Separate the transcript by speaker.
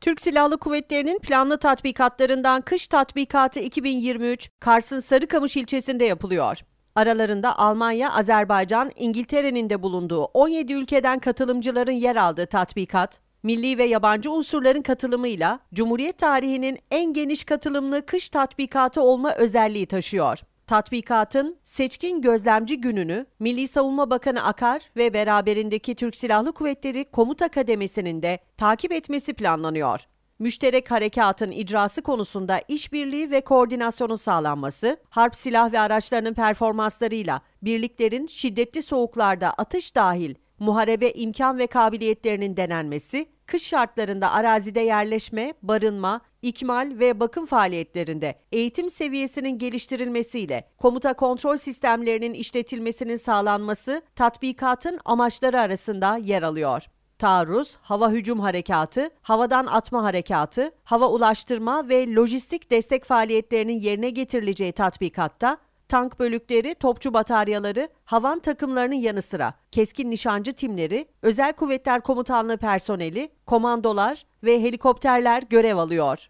Speaker 1: Türk Silahlı Kuvvetleri'nin planlı tatbikatlarından Kış Tatbikatı 2023 Kars'ın Sarıkamış ilçesinde yapılıyor. Aralarında Almanya, Azerbaycan, İngiltere'nin de bulunduğu 17 ülkeden katılımcıların yer aldığı tatbikat, milli ve yabancı unsurların katılımıyla Cumhuriyet tarihinin en geniş katılımlı kış tatbikatı olma özelliği taşıyor. Tatbikatın seçkin gözlemci gününü Milli Savunma Bakanı Akar ve beraberindeki Türk Silahlı Kuvvetleri Komuta Kademesi'nin de takip etmesi planlanıyor. Müşterek harekatın icrası konusunda işbirliği ve koordinasyonu sağlanması, harp silah ve araçlarının performanslarıyla birliklerin şiddetli soğuklarda atış dahil muharebe imkan ve kabiliyetlerinin denenmesi kış şartlarında arazide yerleşme, barınma, ikmal ve bakım faaliyetlerinde eğitim seviyesinin geliştirilmesiyle komuta kontrol sistemlerinin işletilmesinin sağlanması tatbikatın amaçları arasında yer alıyor taarruz, hava hücum harekatı, havadan atma harekatı, hava ulaştırma ve lojistik destek faaliyetlerinin yerine getirileceği tatbikatta tank bölükleri, topçu bataryaları, havan takımlarının yanı sıra keskin nişancı timleri, özel kuvvetler komutanlığı personeli, komandolar ve helikopterler görev alıyor.